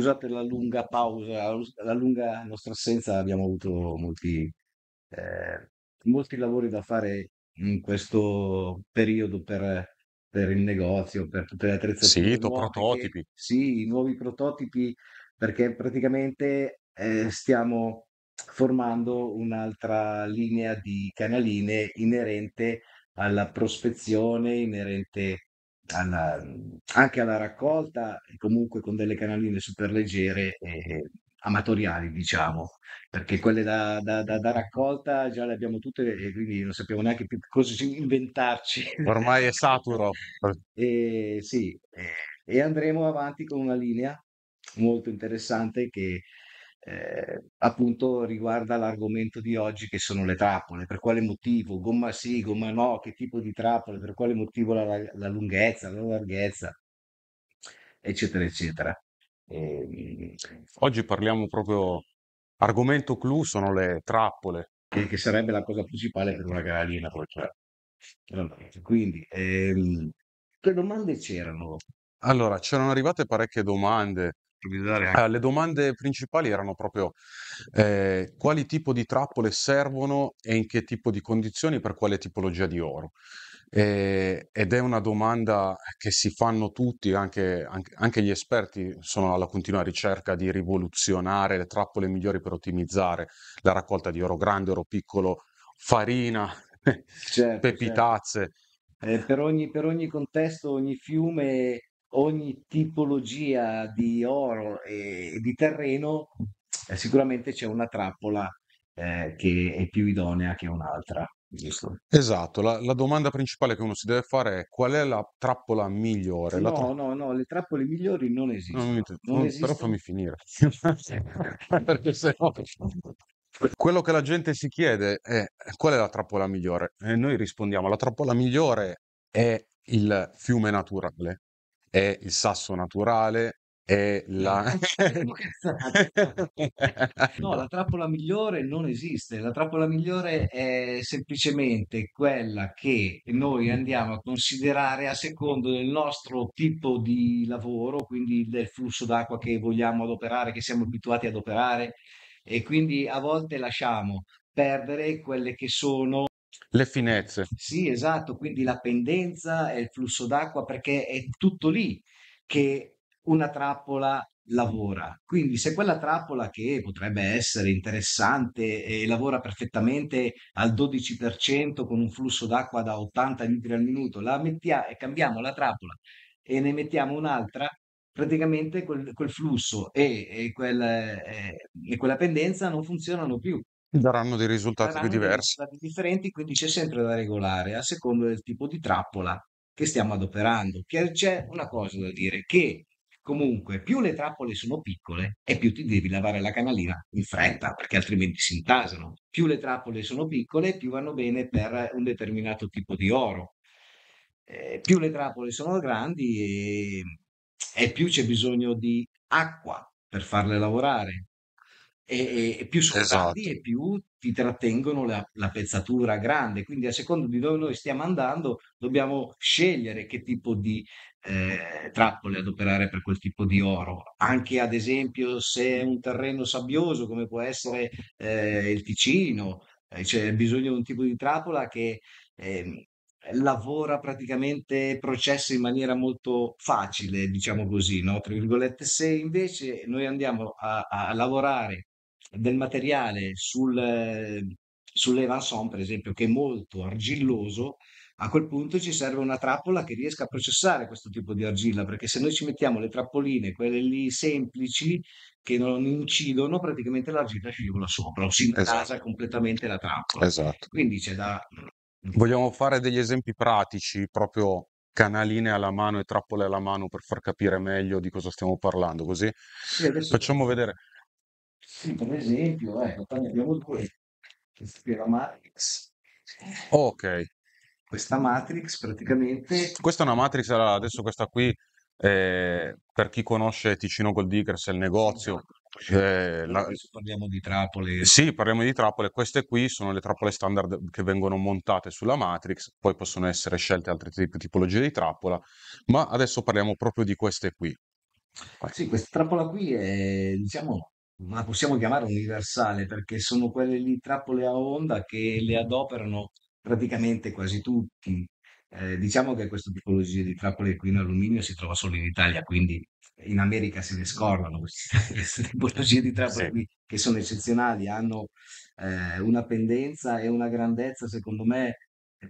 Scusate la lunga pausa, la lunga nostra assenza, abbiamo avuto molti, eh, molti lavori da fare in questo periodo per, per il negozio, per tutte le attrezzature Sito, nuove, che- prototipi. sì, i nuovi prototipi, perché praticamente eh, stiamo formando un'altra linea di canaline inerente alla prospezione, inerente alla, anche alla raccolta, comunque con delle canaline super leggere e amatoriali, diciamo, perché quelle da, da- da- da raccolta già le abbiamo tutte e quindi non sappiamo neanche più cosa inventarci. Ormai è saturo. E sì, e andremo avanti con una linea molto interessante che eh, appunto riguarda l'argomento di oggi che sono le trappole, per quale motivo, gomma sì, gomma no, che tipo di trappole, per quale motivo la, la lunghezza, la larghezza, eccetera, eccetera. E, ehm, oggi parliamo proprio, argomento clou sono le trappole. Che, che sarebbe la cosa principale per una carolina, cioè, quindi ehm, che domande c'erano? Allora, c'erano arrivate parecchie domande Utilizzare anche. Eh, le domande principali erano proprio eh, quali tipo di trappole servono e in che tipo di condizioni per quale tipologia di oro. Eh, ed è una domanda che si fanno tutti, anche, anche- anche gli esperti sono alla continua ricerca di rivoluzionare le trappole migliori per ottimizzare la raccolta di oro grande, oro piccolo, farina, Certo, certo. pepitazze. Eh, per ogni, per ogni contesto, ogni fiume ogni tipologia di oro e di terreno, eh, sicuramente c'è una trappola eh, che è più idonea che un'altra, giusto? Esatto, la, la domanda principale che uno si deve fare è qual è la trappola migliore? La No, tra- no, no, le trappole migliori non esistono. Non non esistono. Però fammi finire, perché sennò... Quello che la gente si chiede è qual è la trappola migliore? E noi rispondiamo, la trappola migliore è il fiume naturale, è il sasso naturale, è la... no, la trappola migliore non esiste, la trappola migliore è semplicemente quella che noi andiamo a considerare a secondo del nostro tipo di lavoro, quindi del flusso d'acqua che vogliamo adoperare, che siamo abituati ad operare e quindi a volte lasciamo perdere quelle che sono le finezze. Sì, esatto, quindi la pendenza e il flusso d'acqua perché è tutto lì che una trappola lavora. Quindi se quella trappola che potrebbe essere interessante e lavora perfettamente al 12% con un flusso d'acqua da 80 litri al minuto, la mettiamo e cambiamo la trappola e ne mettiamo un'altra, praticamente quel, quel flusso e, e, quel, eh, e quella pendenza non funzionano più. Daranno dei risultati più daranno dei diversi. risultati differenti, quindi c'è sempre da regolare a seconda del tipo di trappola che stiamo adoperando. C'è una cosa da dire, che comunque più le trappole sono piccole e più ti devi lavare la canalina in fretta, perché altrimenti si intasano. Più le trappole sono piccole, più vanno bene per un determinato tipo di oro. Eh, più le trappole sono grandi e, e più c'è bisogno di acqua per farle lavorare e, e più sono Esatto. e più ti trattengono la, la pezzatura grande. Quindi a secondo di dove noi stiamo andando dobbiamo scegliere che tipo di eh, trappole adoperare per quel tipo di oro. Anche ad esempio se è un terreno sabbioso come può essere eh, il Ticino, eh, c'è bisogno di un tipo di trappola che ehm, lavora praticamente processa in maniera molto facile, diciamo così, no? Tra virgolette, se invece noi andiamo a, a lavorare del materiale sul, eh, sull'Evanson, per esempio, che è molto argilloso, a quel punto ci serve una trappola che riesca a processare questo tipo di argilla, perché se noi ci mettiamo le trappoline, quelle lì semplici, che non incidono, praticamente l'argilla scivola sopra o si intasa esatto. completamente la trappola. Esatto. Quindi c'è da... Mm. Vogliamo fare degli esempi pratici, proprio canaline alla mano e trappole alla mano per far capire meglio di cosa stiamo parlando, così sì, adesso... facciamo vedere. Sì, per esempio, ecco, poi abbiamo due, che è la Matrix. Ok. Questa Matrix praticamente... Questa è una Matrix, allora, adesso questa qui, eh, per chi conosce Ticino Gold Diggers, è il negozio. Eh, la... Parliamo di trappole. Sì, parliamo di trappole. Queste qui sono le trappole standard che vengono montate sulla Matrix, poi possono essere scelte altre tip- tipologie di trappola, ma adesso parliamo proprio di queste qui. Sì, questa trappola qui è, diciamo, ma possiamo chiamare universale perché sono quelle lì trappole a onda che le adoperano praticamente quasi tutti. Eh, diciamo che questa tipologia di trappole qui in alluminio si trova solo in Italia, quindi in America se ne scordano queste, tipologie di trappole Sì. qui che sono eccezionali, hanno eh, una pendenza e una grandezza secondo me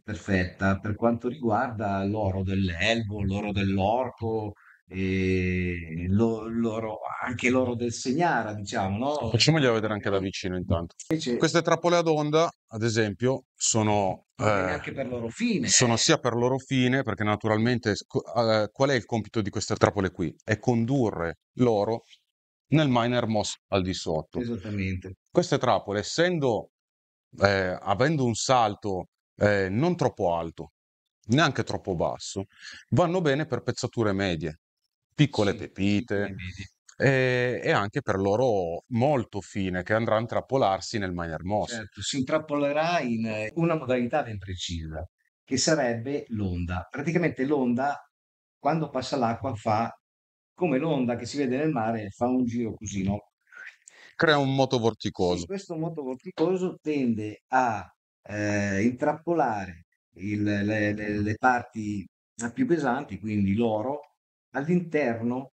perfetta per quanto riguarda l'oro dell'elvo, l'oro dell'orco, e loro, anche loro del Segnara, diciamo, no? Facciamogliela vedere anche da vicino intanto. Invece- Queste trappole ad onda, ad esempio, sono, eh, anche per loro fine. sono eh. sia per loro fine, perché naturalmente eh, qual è il compito di queste trappole qui? È condurre loro nel miner MOS al di sotto. Esattamente. Queste trappole, essendo, eh, avendo un salto eh, non troppo alto, neanche troppo basso, vanno bene per pezzature medie, piccole Sì, pepite, vedi. e anche per l'oro molto fine, che andrà a intrappolarsi nel Maier Mosse. Certo, si intrappolerà in eh, una modalità ben precisa, che sarebbe l'onda. Praticamente l'onda, quando passa l'acqua, fa come l'onda che si vede nel mare, fa un giro così, no? Crea un moto Sì, vorticoso. questo moto vorticoso tende a, ehm, intrappolare il le le le parti eh, più pesanti, quindi l'oro, all'interno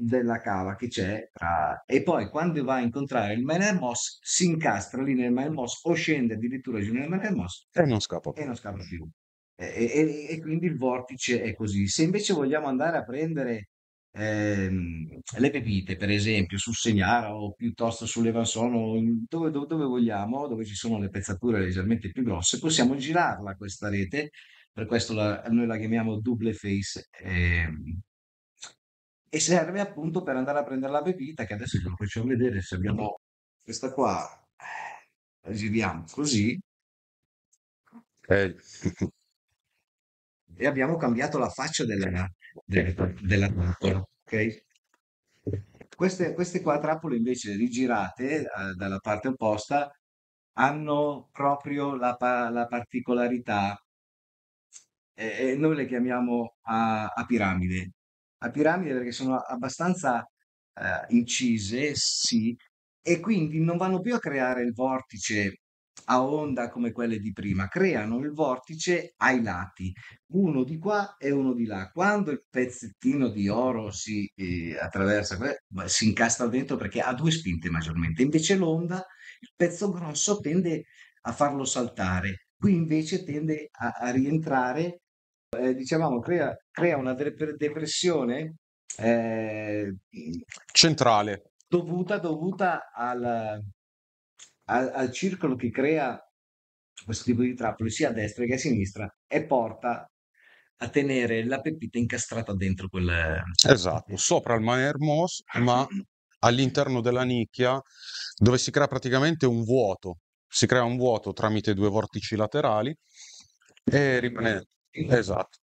della cava che c'è tra... e poi quando va a incontrare il Menemos si incastra lì nel Menemos o scende addirittura giù nel Menemos e non scappa più. E, non scappa più. E, e, e, quindi il vortice è così. Se invece vogliamo andare a prendere ehm, le pepite, per esempio, sul Segnara o piuttosto sull'Evansono, dove, dove, dove vogliamo, dove ci sono le pezzature leggermente più grosse, possiamo girarla questa rete per questo la, noi la chiamiamo double face, ehm, e serve appunto per andare a prendere la bevita che adesso ve lo facciamo vedere se abbiamo questa qua la giriamo così eh. e abbiamo cambiato la faccia della, della, della trappola ok queste, queste qua trappole invece rigirate eh, dalla parte opposta hanno proprio la, la particolarità e, e noi le chiamiamo a, ah, a piramide a piramide perché sono abbastanza eh, incise, sì, e quindi non vanno più a creare il vortice a onda come quelle di prima, creano il vortice ai lati, uno di qua e uno di là. Quando il pezzettino di oro si eh, attraversa, si incastra dentro perché ha due spinte maggiormente, invece l'onda, il pezzo grosso tende a farlo saltare, qui invece tende a, a rientrare eh, dicevamo, crea, crea una depressione eh, centrale dovuta, dovuta al, al, al, circolo che crea questo tipo di trappole sia a destra che a sinistra e porta a tenere la pepita incastrata dentro quel esatto, sopra il Maermos ma all'interno della nicchia dove si crea praticamente un vuoto si crea un vuoto tramite due vortici laterali e rimane Esatto.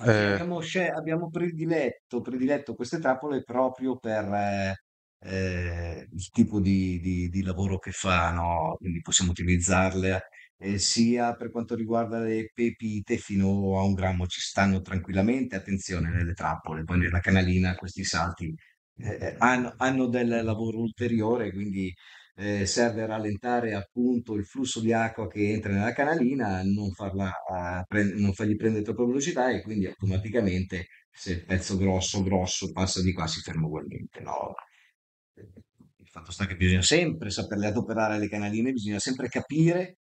Eh, Abbiamo, abbiamo prediletto, prediletto queste trappole proprio per eh, eh, il tipo di, di- di lavoro che fanno, quindi possiamo utilizzarle eh, sia per quanto riguarda le pepite fino a un grammo, ci stanno tranquillamente, attenzione nelle trappole, poi nella canalina questi salti eh, hanno, hanno del lavoro ulteriore, quindi eh, serve a rallentare appunto il flusso di acqua che entra nella canalina, non, farla a non fargli prendere troppa velocità e quindi automaticamente se il pezzo grosso grosso passa di qua si ferma ugualmente. No. Il fatto sta che bisogna sempre saperle adoperare le canaline, bisogna sempre capire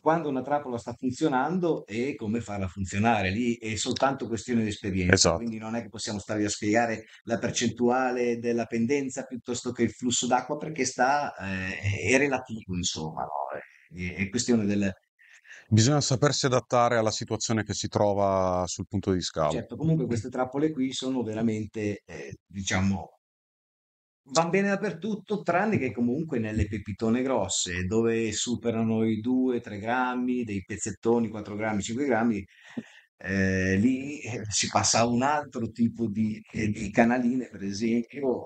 quando una trappola sta funzionando e come farla funzionare. Lì è soltanto questione di esperienza, esatto. quindi non è che possiamo stare a spiegare la percentuale della pendenza piuttosto che il flusso d'acqua perché sta, eh, è relativo, insomma, no? è, è questione del, Bisogna sapersi adattare alla situazione che si trova sul punto di scala. Certo, comunque queste trappole qui sono veramente, eh, diciamo, Va bene dappertutto, tranne che comunque nelle pepitone grosse, dove superano i 2-3 grammi, dei pezzettoni 4 grammi, 5 grammi, eh, lì eh, si passa a un altro tipo di, eh, di canaline, per esempio,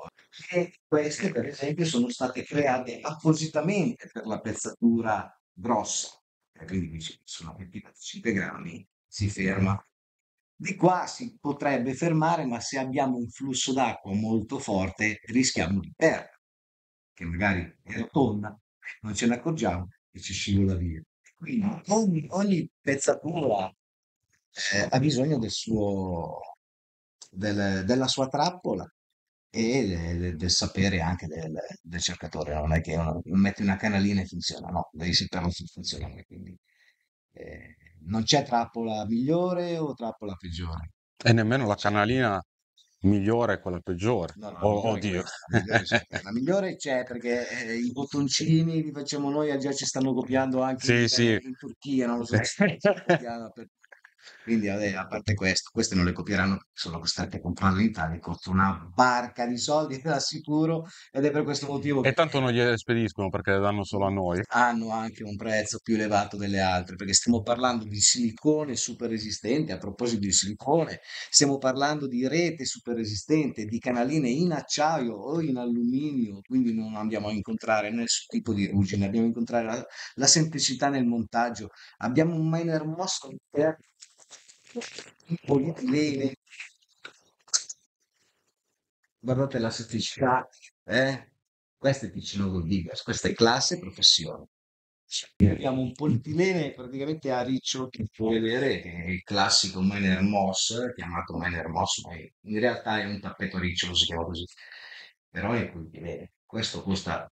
e queste, per esempio, sono state create appositamente per la pezzatura grossa. E eh, quindi dice, sono 5 grammi, si ferma di qua si potrebbe fermare, ma se abbiamo un flusso d'acqua molto forte rischiamo di perdere, che magari è rotonda, non ce ne accorgiamo e ci scivola via. Quindi ogni, ogni pezzatura eh, ha bisogno del suo, del, della sua trappola e del, del sapere anche del, del, cercatore. Non è che uno, metti una canalina e funziona, no, devi saperlo funziona. Quindi eh, non c'è trappola migliore o trappola peggiore. E nemmeno la canalina migliore è quella peggiore. No, no, oh, oddio. Questa, la, migliore la migliore c'è perché eh, i bottoncini li facciamo noi, già ci stanno copiando anche sì, in, sì. in, Turchia, non lo so, copiano per quindi a parte questo, queste non le copieranno sono costrette a comprarle in Italia, costa una barca di soldi, te l'assicuro, ed è per questo motivo che... E tanto non gliele spediscono perché le danno solo a noi. Hanno anche un prezzo più elevato delle altre, perché stiamo parlando di silicone super resistente, a proposito di silicone, stiamo parlando di rete super resistente, di canaline in acciaio o in alluminio, quindi non andiamo a incontrare nessun tipo di ruggine, andiamo a incontrare la, la semplicità nel montaggio. Abbiamo un miner mosco interno polietilene. Guardate la semplicità, eh? Questo è Piccino Gold Diggers, questa è classe e professione. Abbiamo un polietilene praticamente a riccio che puoi vedere, è il classico miner moss, chiamato miner moss, ma in realtà è un tappeto ricciolo, si chiama così. Però è polietilene. Questo costa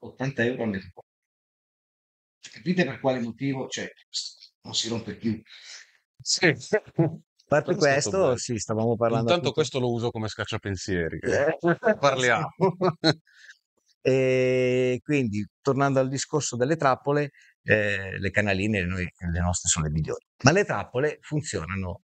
80 euro al metro quadro. Capite per quale motivo? Cioè, non si rompe più. Sì. A parte questo, sì, stavamo parlando. Intanto appunto... questo lo uso come scacciapensieri. Eh. Parliamo. e quindi, tornando al discorso delle trappole, eh, le canaline, noi, le nostre sono le migliori. Ma le trappole funzionano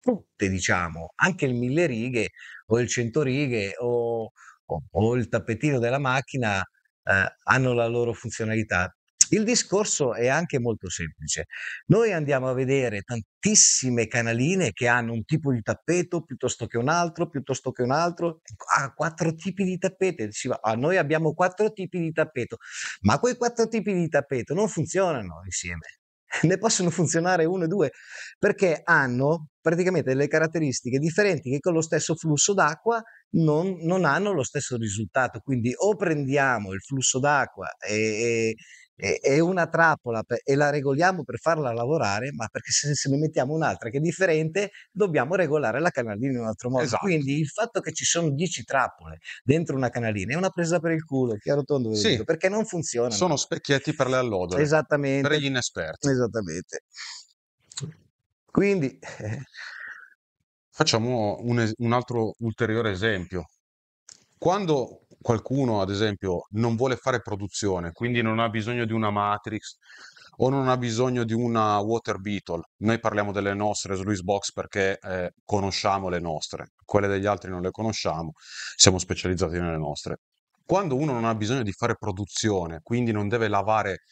tutte, diciamo, anche il mille righe o il cento righe o, o, o il tappetino della macchina eh, hanno la loro funzionalità. Il discorso è anche molto semplice. Noi andiamo a vedere tantissime canaline che hanno un tipo di tappeto piuttosto che un altro, piuttosto che un altro, ecco, ha ah, quattro tipi di tappeto. ah, noi abbiamo quattro tipi di tappeto, ma quei quattro tipi di tappeto non funzionano insieme. Ne possono funzionare uno e due perché hanno praticamente delle caratteristiche differenti che con lo stesso flusso d'acqua non, non, hanno lo stesso risultato. Quindi o prendiamo il flusso d'acqua e, è, una trappola per, e la regoliamo per farla lavorare, ma perché se, se ne mettiamo un'altra che è differente, dobbiamo regolare la canalina in un altro modo. Esatto. Quindi il fatto che ci sono 10 trappole dentro una canalina è una presa per il culo, è chiaro tondo, sì. Dico, perché non funziona. Sono specchietti per le allodole. Esattamente. Per gli inesperti. Esattamente. Quindi... Facciamo un, un altro ulteriore esempio. Quando qualcuno, ad esempio, non vuole fare produzione, quindi non ha bisogno di una Matrix o non ha bisogno di una Water Beetle. Noi parliamo delle nostre sluice box perché eh, conosciamo le nostre, quelle degli altri non le conosciamo, siamo specializzati nelle nostre. Quando uno non ha bisogno di fare produzione, quindi non deve lavare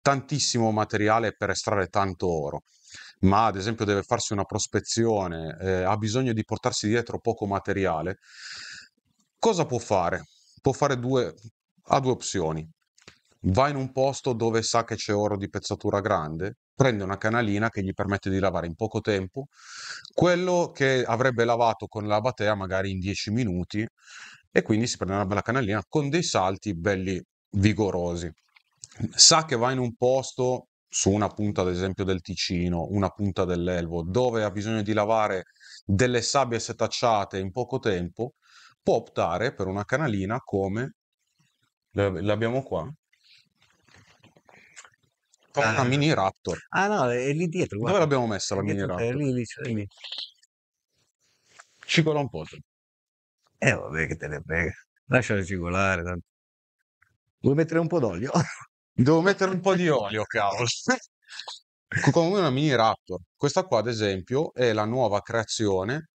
tantissimo materiale per estrarre tanto oro, ma ad esempio deve farsi una prospezione, eh, ha bisogno di portarsi dietro poco materiale, cosa può fare? può fare due, ha due opzioni. Va in un posto dove sa che c'è oro di pezzatura grande, prende una canalina che gli permette di lavare in poco tempo quello che avrebbe lavato con la batea magari in 10 minuti e quindi si prende una bella canalina con dei salti belli vigorosi. Sa che va in un posto su una punta ad esempio del Ticino, una punta dell'Elvo, dove ha bisogno di lavare delle sabbie setacciate in poco tempo può optare per una canalina come l'abbiamo qua una ah. mini raptor ah no è lì dietro guarda. dove l'abbiamo messa la mini raptor? È lì, lì, è lì. cicola un po' eh vabbè che te ne frega lasciala cicolare tanto. vuoi mettere un po' d'olio? devo mettere un po' di olio cavolo come una mini raptor questa qua ad esempio è la nuova creazione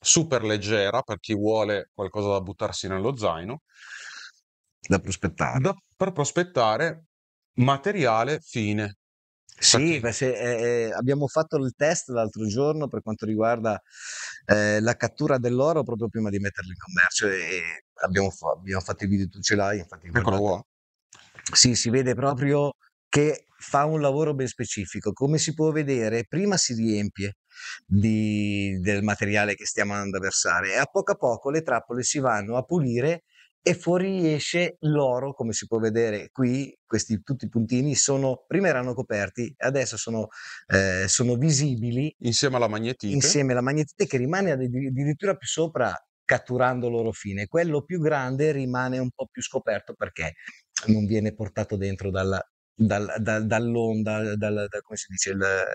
super leggera per chi vuole qualcosa da buttarsi nello zaino. Da prospettare. Da, per prospettare materiale fine. Sì, se, eh, eh, abbiamo fatto il test l'altro giorno per quanto riguarda eh, la cattura dell'oro proprio prima di metterlo in commercio e abbiamo, fa- abbiamo fatto i video, tu ce l'hai, infatti. Eccolo qua. Sì, si vede proprio che fa un lavoro ben specifico. Come si può vedere, prima si riempie di, del materiale che stiamo andando a versare e a poco a poco le trappole si vanno a pulire e fuoriesce l'oro, come si può vedere qui, questi tutti i puntini sono, prima erano coperti, adesso sono, eh, sono visibili. Insieme alla magnetite. Insieme alla magnetite che rimane addirittura più sopra catturando l'oro fine. Quello più grande rimane un po' più scoperto perché non viene portato dentro dalla, dal, dal, dall'onda, dal, da, come si dice?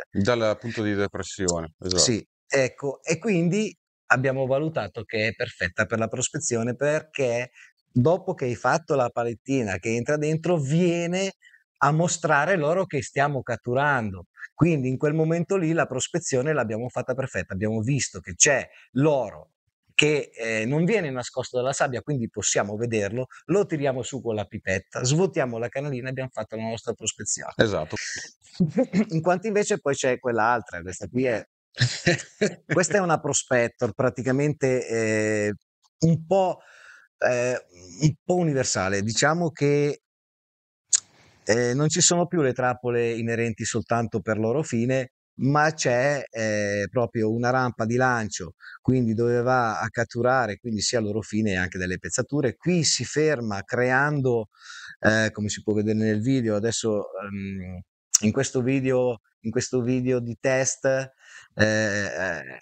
Il... Dal punto di depressione. Esatto. Sì, ecco, e quindi abbiamo valutato che è perfetta per la prospezione perché dopo che hai fatto la palettina che entra dentro viene a mostrare loro che stiamo catturando. Quindi in quel momento lì la prospezione l'abbiamo fatta perfetta, abbiamo visto che c'è l'oro che eh, non viene nascosto dalla sabbia, quindi possiamo vederlo, lo tiriamo su con la pipetta, svuotiamo la canalina e abbiamo fatto la nostra prospezione. Esatto. In quanto invece poi c'è quell'altra, questa qui è, questa è una prospector praticamente eh, un, po', eh, un po' universale, diciamo che eh, non ci sono più le trappole inerenti soltanto per loro fine, ma c'è eh, proprio una rampa di lancio, quindi dove va a catturare, quindi sia loro fine anche delle pezzature. Qui si ferma creando, eh, come si può vedere nel video, adesso um, in, questo video, in questo video di test eh, eh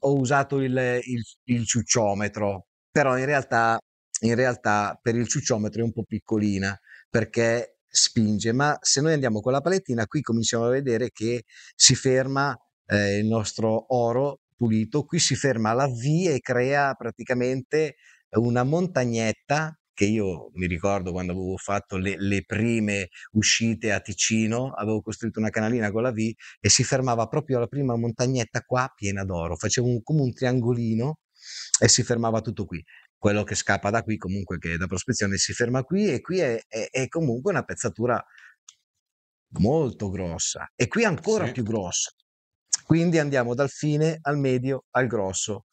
ho usato il, il, il, ciucciometro, però in realtà, in realtà per il ciucciometro è un po' piccolina perché spinge, ma se noi andiamo con la palettina qui cominciamo a vedere che si ferma eh, il nostro oro pulito, qui si ferma la V e crea praticamente una montagnetta che io mi ricordo quando avevo fatto le, le, prime uscite a Ticino, avevo costruito una canalina con la V e si fermava proprio alla prima montagnetta qua piena d'oro, facevo un, come un triangolino e si fermava tutto qui quello che scappa da qui comunque che è da prospezione si ferma qui e qui è, è, è comunque una pezzatura molto grossa e qui ancora sì. più grossa quindi andiamo dal fine al medio al grosso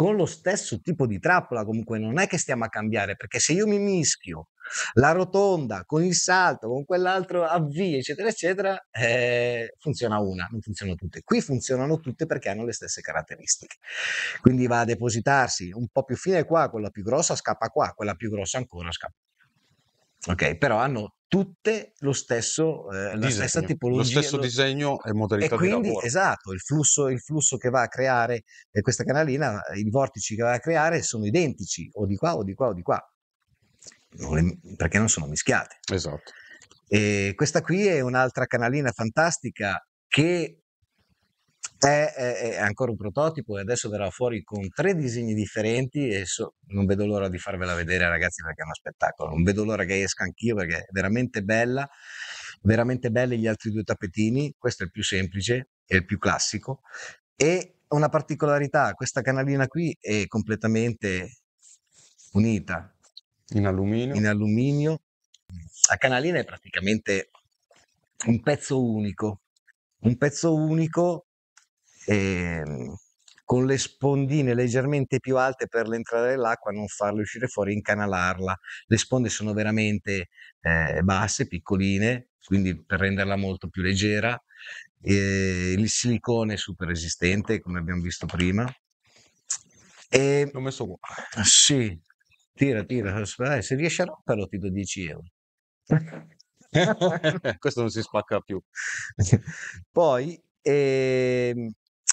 con lo stesso tipo di trappola comunque non è che stiamo a cambiare perché se io mi mischio la rotonda con il salto con quell'altro avvio eccetera eccetera eh, funziona una non funzionano tutte qui funzionano tutte perché hanno le stesse caratteristiche quindi va a depositarsi un po' più fine qua quella più grossa scappa qua quella più grossa ancora scappa ok però hanno tutte lo stesso, eh, la stessa tipologia. Lo stesso lo... disegno e modalità e quindi, di lavoro. Esatto, il flusso, il flusso che va a creare eh, questa canalina, i vortici che va a creare sono identici, o di qua o di qua o di qua, non le, perché non sono mischiate. Esatto. E questa qui è un'altra canalina fantastica che è, è, è, ancora un prototipo e adesso verrà fuori con tre disegni differenti e so, non vedo l'ora di farvela vedere ragazzi perché è uno spettacolo, non vedo l'ora che esca anch'io perché è veramente bella, veramente belli gli altri due tappetini, questo è il più semplice e il più classico e una particolarità, questa canalina qui è completamente unita in alluminio, in alluminio. la canalina è praticamente un pezzo unico, un pezzo unico eh, con le spondine leggermente più alte per l'entrata dell'acqua, non farle uscire fuori, incanalarla. Le sponde sono veramente eh, basse, piccoline, quindi per renderla molto più leggera. Eh, il silicone è super resistente, come abbiamo visto prima. E, L'ho messo qua. Sì, tira, tira, eh, se riesci a romperlo ti do 10 euro. Questo non si spacca più. Poi eh,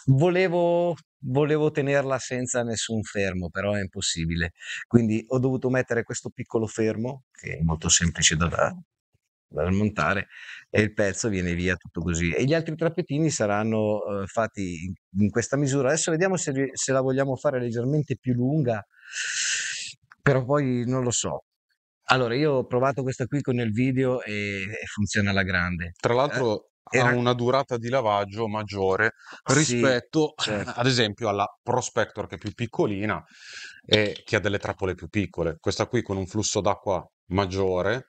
Volevo, volevo tenerla senza nessun fermo, però è impossibile. Quindi ho dovuto mettere questo piccolo fermo, che è molto semplice da, da montare e il pezzo viene via tutto così e gli altri trappettini saranno eh, fatti in, in, questa misura adesso vediamo se, se, la vogliamo fare leggermente più lunga però poi non lo so allora io ho provato questa qui con il video e, e funziona alla grande tra eh, l'altro era... ha una durata di lavaggio maggiore rispetto sì, certo. ad esempio alla Prospector che è più piccolina e che ha delle trappole più piccole. Questa qui con un flusso d'acqua maggiore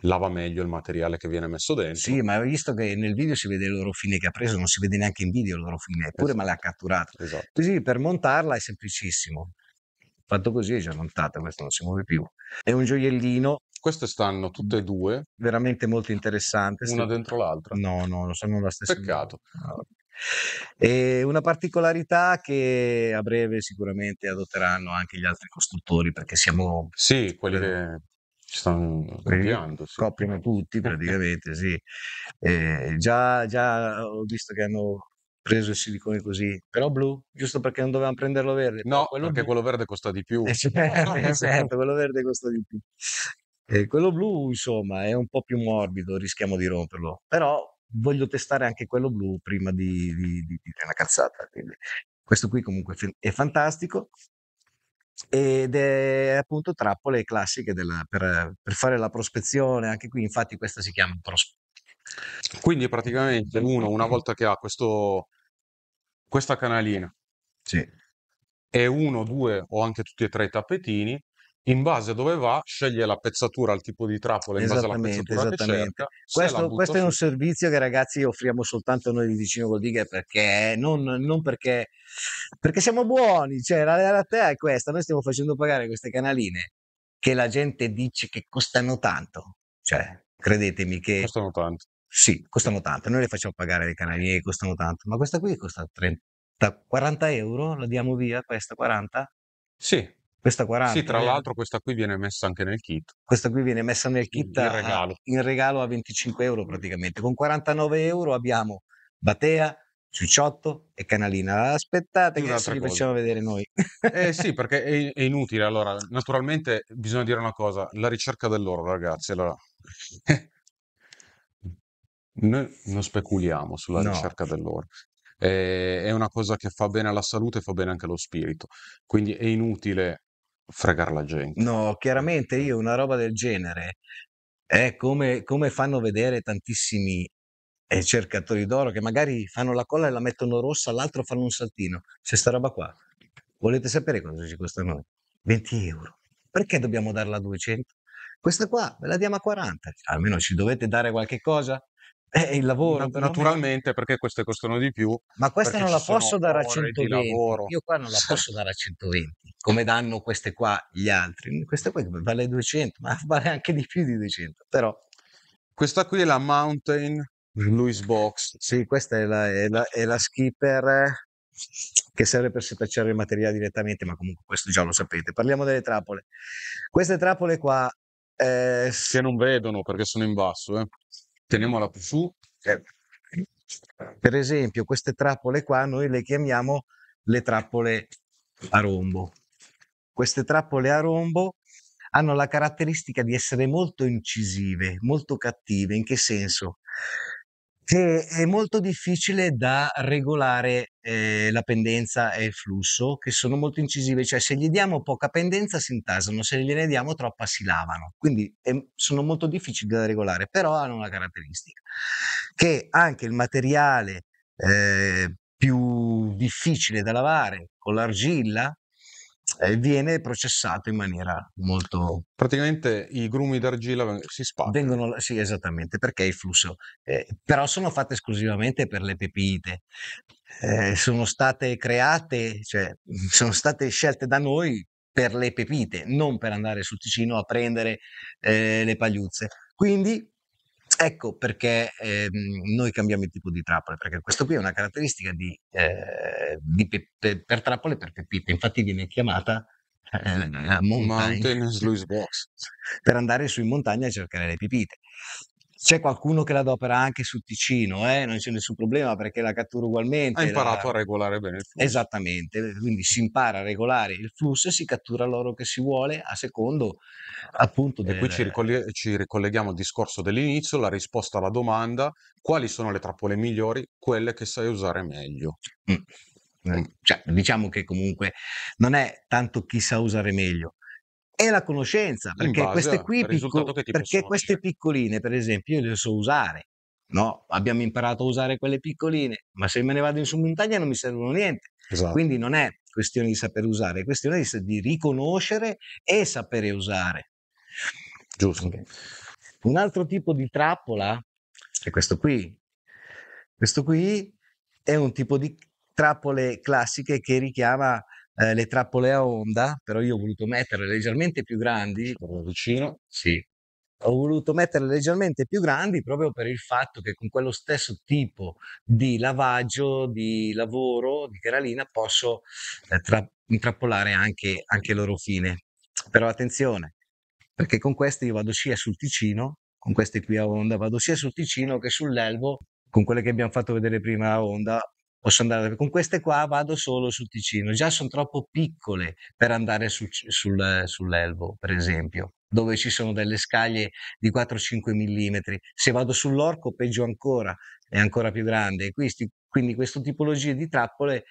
lava meglio il materiale che viene messo dentro. Sì, ma hai visto che nel video si vede loro fine che ha preso, non si vede neanche in video loro fine, eppure esatto. me l'ha catturato. Esatto. Così per montarla è semplicissimo. Fatto così è già montata, questo non si muove più. È un gioiellino queste stanno tutte e due. Veramente molto interessante. Una sì. dentro l'altra. No, no, non sono la stessa. Peccato. No. Ah, e una particolarità che a breve sicuramente adotteranno anche gli altri costruttori perché siamo... Sì, quelli che ci stanno copiando. Sì. Copiano tutti praticamente, sì. Eh, già, già ho visto che hanno preso il silicone così, però blu, giusto perché non dovevamo prenderlo verde. No, quello perché blu. quello verde costa di più. Eh, certo, esatto, quello verde costa di più. Eh, quello blu, insomma, è un po' più morbido, rischiamo di romperlo, però voglio testare anche quello blu prima di, di, di dire una cazzata. Quindi, questo qui comunque è fantastico ed è appunto trappole classiche della, per, per, fare la prospezione, anche qui infatti questa si chiama prospezione. Quindi praticamente uno una volta che ha questo, questa canalina sì. e uno, due o anche tutti e tre i tappetini, in base a dove va, sceglie la pezzatura, il tipo di trappola in base alla pezzatura che cerca. Questo, questo è un servizio che ragazzi offriamo soltanto noi di Vicino Godighe perché non, non perché, perché, siamo buoni, cioè la realtà è questa, noi stiamo facendo pagare queste canaline che la gente dice che costano tanto, cioè credetemi che... Costano tanto. Sì, costano tanto, noi le facciamo pagare le canaline che costano tanto, ma questa qui costa 30, 40 euro, la diamo via questa 40? Sì, questa 40. Sì, tra eh. l'altro questa qui viene messa anche nel kit. Questa qui viene messa nel kit in, regalo. A, in regalo a 25 euro praticamente. Con 49 euro abbiamo Batea, Ciucciotto e Canalina. Aspettate che adesso li facciamo vedere noi. eh sì, perché è, è, inutile. Allora, naturalmente bisogna dire una cosa, la ricerca dell'oro, ragazzi. Allora... Noi non speculiamo sulla no. ricerca dell'oro. Eh, è una cosa che fa bene alla salute e fa bene anche allo spirito. Quindi è inutile fregare la gente. No, chiaramente io una roba del genere è come, come fanno vedere tantissimi eh, cercatori d'oro che magari fanno la colla e la mettono rossa, l'altro fanno un saltino. C'è sta roba qua. Volete sapere cosa ci costa noi? 20 euro. Perché dobbiamo darla a 200? Questa qua ve la diamo a 40. Almeno ci dovete dare qualche cosa? Eh, il lavoro. Naturalmente, perché queste costano di più. Ma questa non la posso dare a 120. Io qua non la posso dare a 120, come danno queste qua gli altri. Questa qua vale 200, ma vale anche di più di 200, però. Questa qui è la Mountain Louis Box. Sì, questa è la, è la, è la skipper che serve per setacciare il materiale direttamente, ma comunque questo già lo sapete. Parliamo delle trappole. Queste trappole qua... Eh, che non vedono perché sono in basso, eh teniamola su. Per esempio, queste trappole qua noi le chiamiamo le trappole a rombo. Queste trappole a rombo hanno la caratteristica di essere molto incisive, molto cattive. In che senso? che è molto difficile da regolare eh, la pendenza e il flusso, che sono molto incisive, cioè se gli diamo poca pendenza si intasano, se gliene diamo troppa si lavano, quindi eh, sono molto difficili da regolare, però hanno una caratteristica, che anche il materiale eh, più difficile da lavare con l'argilla viene processato in maniera molto... Praticamente i grumi d'argilla si spaccano. sì, esattamente, perché il flusso... Eh, però sono fatte esclusivamente per le pepite. Eh, sono state create, cioè sono state scelte da noi per le pepite, non per andare sul Ticino a prendere eh, le pagliuzze. Quindi Ecco perché, ehm, noi cambiamo il tipo di trappole, perché questo qui è una caratteristica di, eh, di pe- pe- per trappole per pepite, infatti viene chiamata eh, mountain sluice box per andare su in montagna a cercare le pepite. C'è qualcuno che l'adopera anche su Ticino, eh? non c'è nessun problema perché la cattura ugualmente. Ha imparato la... a regolare bene il flusso. Esattamente, eh, quindi si impara a regolare il flusso e si cattura l'oro che si vuole a secondo appunto del... E qui ci, ricoll- ci ricolleghiamo al discorso dell'inizio, la risposta alla domanda, quali sono le trappole migliori, quelle che sai usare meglio. Mm. mm cioè, diciamo che comunque non è tanto chi sa usare meglio, è la conoscenza, perché, queste, qui picco- perché queste piccoline, per esempio, io le so usare. No, abbiamo imparato a usare quelle piccoline, ma se me ne vado in su montagna non mi servono niente. Esatto. Quindi non è questione di saper usare, è questione di, di riconoscere e sapere usare. Giusto. Okay. Un altro tipo di trappola è questo qui. Questo qui è un tipo di trappole classiche che richiama eh, le trappole a onda, però io ho voluto metterle leggermente più grandi. Sono vicino? Sì. Ho voluto metterle leggermente più grandi proprio per il fatto che con quello stesso tipo di lavaggio, di lavoro, di gralina posso eh, tra- intrappolare anche, anche loro fine. Però attenzione, perché con queste io vado sia sul Ticino, con queste qui a onda, vado sia sul Ticino che sull'Elvo, con quelle che abbiamo fatto vedere prima a onda, posso andare con queste qua vado solo sul Ticino già sono troppo piccole per andare sul, sul, sull'Elbo per esempio dove ci sono delle scaglie di 4-5 mm se vado sull'orco peggio ancora è ancora più grande quindi, quindi queste tipologie di trappole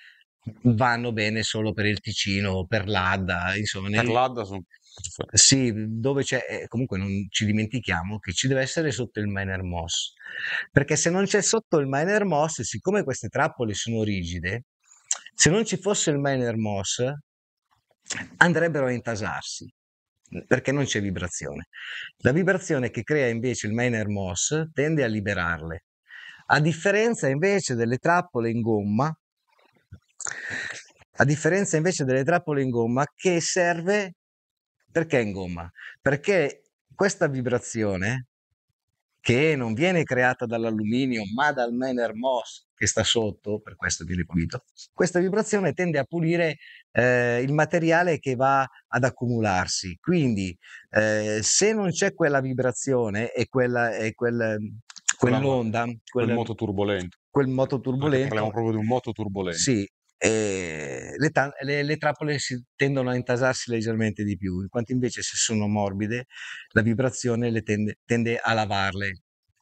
vanno bene solo per il Ticino per l'Adda insomma, per nel... l'Adda sono sì, dove c'è eh, comunque non ci dimentichiamo che ci deve essere sotto il minor MOS, perché se non c'è sotto il minor MOS, siccome queste trappole sono rigide, se non ci fosse il minor MOS andrebbero a intasarsi perché non c'è vibrazione. La vibrazione che crea invece il minor MOS tende a liberarle. A differenza invece delle trappole in gomma, a differenza invece delle trappole in gomma che serve perché in gomma? Perché questa vibrazione, che non viene creata dall'alluminio, ma dal Mener Moss che sta sotto, per questo viene pulito, questa vibrazione tende a pulire eh, il materiale che va ad accumularsi. Quindi, eh, se non c'è quella vibrazione e quella, e quel, quell'onda, quel, quel moto turbolento, quel moto turbolento. Parliamo proprio di un moto turbolento. Sì, le, le, le, trappole si tendono a intasarsi leggermente di più, in quanto invece se sono morbide la vibrazione tende, tende, a lavarle.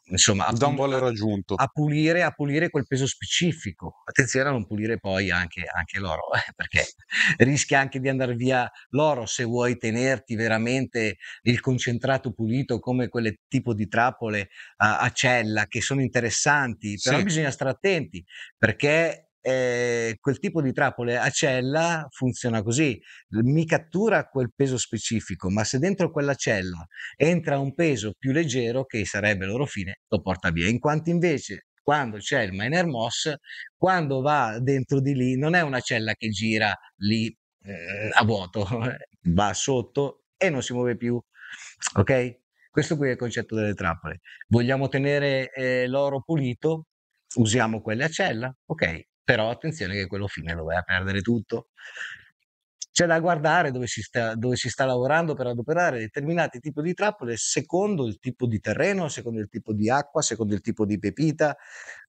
Insomma, a, pul- a, pulire, a pulire quel peso specifico. Attenzione a non pulire poi anche, anche l'oro, eh, perché rischia anche di andare via l'oro se vuoi tenerti veramente il concentrato pulito come quel tipo di trappole a, a cella che sono interessanti, però sì. bisogna stare attenti perché eh, quel tipo di trappole a cella funziona così, mi cattura quel peso specifico, ma se dentro quella cella entra un peso più leggero, che sarebbe loro fine, lo porta via, in quanto invece quando c'è il minor MOS, quando va dentro di lì, non è una cella che gira lì eh, a vuoto, va sotto e non si muove più, ok? Questo qui è il concetto delle trappole. Vogliamo tenere eh, l'oro pulito? Usiamo quelle a cella? Ok, però attenzione che quello fine lo vai a perdere tutto. C'è da guardare dove si, sta, dove si sta lavorando per adoperare determinati tipi di trappole secondo il tipo di terreno, secondo il tipo di acqua, secondo il tipo di pepita,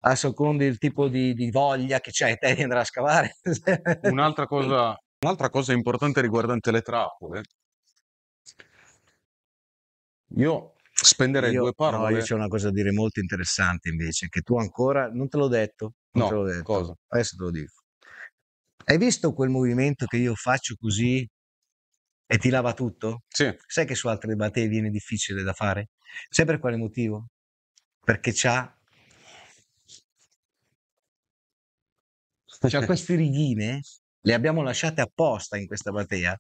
a secondo il tipo di, di voglia che c'è te di andare a scavare. Un'altra cosa, un'altra cosa importante riguardante le trappole. Io spenderei io, due parole. No, io c'è una cosa da dire molto interessante invece, che tu ancora non te l'ho detto, no, te l'ho detto. Cosa? Adesso te lo dico. Hai visto quel movimento che io faccio così e ti lava tutto? Sì. Sai che su altre batee viene difficile da fare? Sai per quale motivo? Perché c'ha, c'ha queste righine, le abbiamo lasciate apposta in questa batea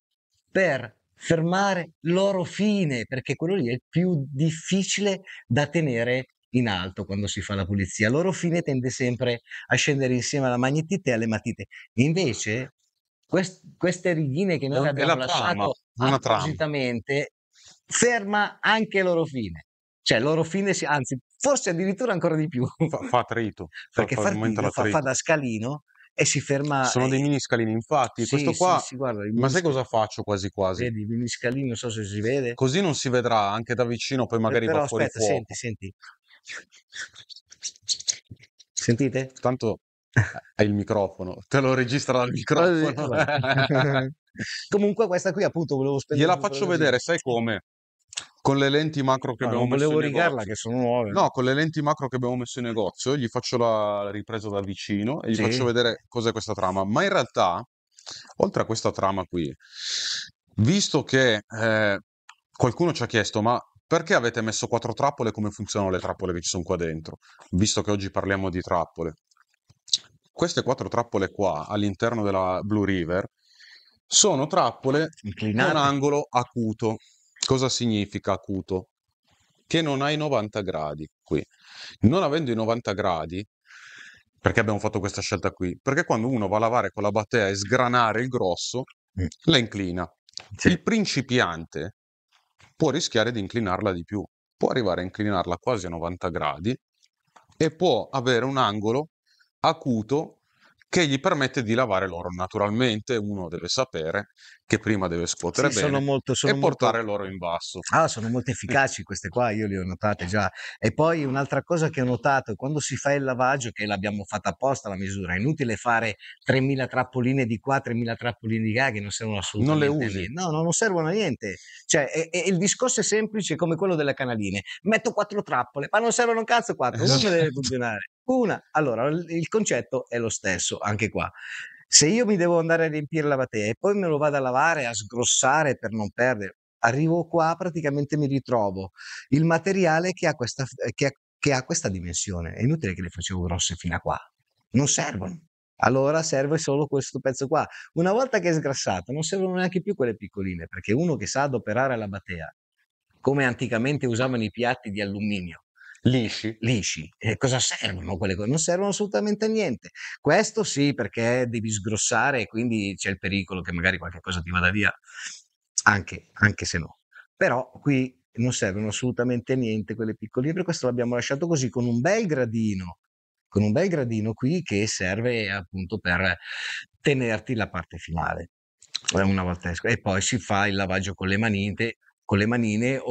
per fermare loro fine, perché quello lì è il più difficile da tenere in alto quando si fa la pulizia. loro fine tende sempre a scendere insieme alla magnetite e alle matite. Invece, quest- queste righine che noi è abbiamo lasciato trama, appositamente ferma anche loro fine. Cioè, loro fine, si, anzi, forse addirittura ancora di più. Fa, fa trito. Perché fa, trito, fa, fa da scalino e si ferma. Sono e... dei mini scalini, infatti. Sì, questo qua. Sì, sì, guarda, ma mini... sai cosa faccio quasi quasi? Vedi, i mini scalini, non so se si vede. Così non si vedrà anche da vicino, poi eh, magari Però, va aspetta, fuori. Aspetta, senti, senti. Sentite? Tanto hai il microfono, te lo registra dal ah, microfono. Comunque questa qui appunto volevo spendere. Gliela faccio vedere, sai come? Con le lenti macro che no, abbiamo messo in negozio. volevo rigarla che sono nuove. No, con le lenti macro che abbiamo messo in negozio, gli faccio la ripresa da vicino e gli sì. faccio vedere cos'è questa trama. Ma in realtà, oltre a questa trama qui, visto che eh, qualcuno ci ha chiesto, ma perché avete messo quattro trappole e come funzionano le trappole che ci sono qua dentro? Visto che oggi parliamo di trappole. Queste quattro trappole qua, all'interno della Blue River, sono trappole Inclinate. con angolo acuto. Cosa significa acuto? Che non hai 90 gradi qui. Non avendo i 90 gradi, perché abbiamo fatto questa scelta qui? Perché quando uno va a lavare con la batea e sgranare il grosso, mm. la inclina. Sì. Il principiante può rischiare di inclinarla di più, può arrivare a inclinarla quasi a 90 gradi e può avere un angolo acuto che gli permette di lavare l'oro. Naturalmente uno deve sapere che prima deve scuotere sì, bene molto, e portare molto... loro in basso. Ah, sono molto efficaci queste qua, io le ho notate già. E poi un'altra cosa che ho notato, quando si fa il lavaggio, che l'abbiamo fatta apposta la misura, è inutile fare 3.000 trappoline di qua, 3.000 trappoline di là, che non servono assolutamente Non le usi? No, no, non servono a niente. Cioè, e, e il discorso è semplice come quello delle canaline. Metto quattro trappole, ma non servono un cazzo quattro, una deve esatto. funzionare. Una, allora, il concetto è lo stesso, anche qua. Se io mi devo andare a riempire la batea e poi me lo vado a lavare, a sgrossare per non perdere, arrivo qua, praticamente mi ritrovo il materiale che ha questa, eh, che ha, che ha questa dimensione. È inutile che le facevo grosse fino a qua. Non servono. Allora serve solo questo pezzo qua. Una volta che è sgrassato, non servono neanche più quelle piccoline, perché uno che sa adoperare la batea, come anticamente usavano i piatti di alluminio, lisci. lisci. E cosa servono quelle cose? Non servono assolutamente a niente. Questo sì, perché devi sgrossare e quindi c'è il pericolo che magari qualche cosa ti vada via, anche, anche se no. Però qui non servono assolutamente a niente quelle piccole, per questo l'abbiamo lasciato così, con un bel gradino, con un bel gradino qui che serve appunto per tenerti la parte finale eh, una volta esco e poi si fa il lavaggio con le manine, con le manine o,